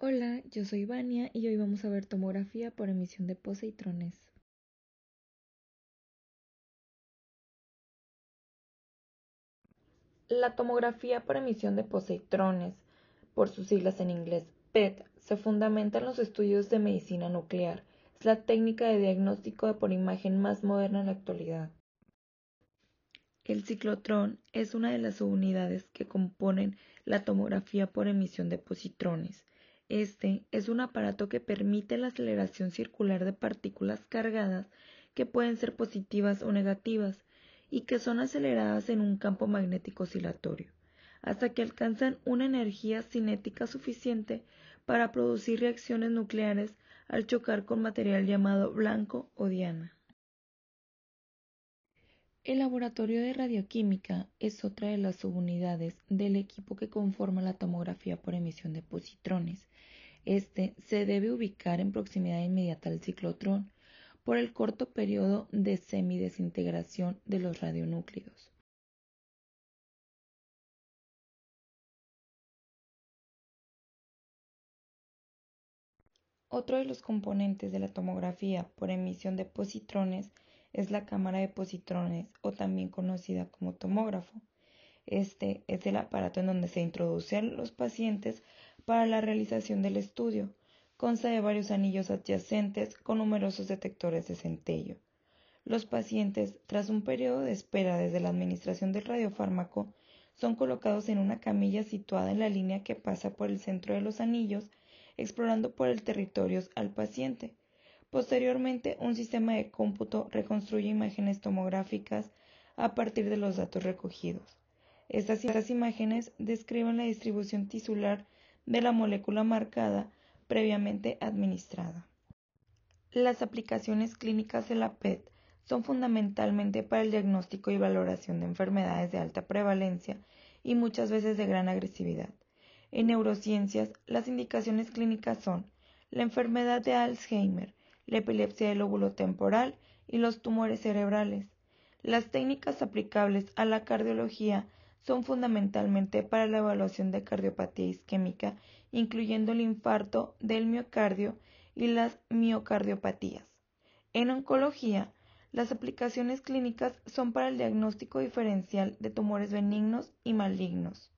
Hola, yo soy Vania y hoy vamos a ver tomografía por emisión de positrones. La tomografía por emisión de positrones, por sus siglas en inglés PET, se fundamenta en los estudios de medicina nuclear. Es la técnica de diagnóstico por imagen más moderna en la actualidad. El ciclotrón es una de las subunidades que componen la tomografía por emisión de positrones. Este es un aparato que permite la aceleración circular de partículas cargadas que pueden ser positivas o negativas y que son aceleradas en un campo magnético oscilatorio, hasta que alcanzan una energía cinética suficiente para producir reacciones nucleares al chocar con material llamado blanco o diana. El laboratorio de radioquímica es otra de las subunidades del equipo que conforma la tomografía por emisión de positrones. Este se debe ubicar en proximidad inmediata al ciclotrón por el corto periodo de semidesintegración de los radionúclidos. Otro de los componentes de la tomografía por emisión de positrones es la cámara de positrones o también conocida como tomógrafo. Este es el aparato en donde se introducen los pacientes para la realización del estudio. Consta de varios anillos adyacentes con numerosos detectores de centello. Los pacientes, tras un periodo de espera desde la administración del radiofármaco, son colocados en una camilla situada en la línea que pasa por el centro de los anillos, explorando por el territorio al paciente. Posteriormente, un sistema de cómputo reconstruye imágenes tomográficas a partir de los datos recogidos. Estas, imágenes describen la distribución tisular de la molécula marcada previamente administrada. Las aplicaciones clínicas de la PET son fundamentalmente para el diagnóstico y valoración de enfermedades de alta prevalencia y muchas veces de gran agresividad. En neurociencias, las indicaciones clínicas son la enfermedad de Alzheimer, la epilepsia del lóbulo temporal y los tumores cerebrales. Las técnicas aplicables a la cardiología son fundamentalmente para la evaluación de cardiopatía isquémica, incluyendo el infarto del miocardio y las miocardiopatías. En oncología, las aplicaciones clínicas son para el diagnóstico diferencial de tumores benignos y malignos.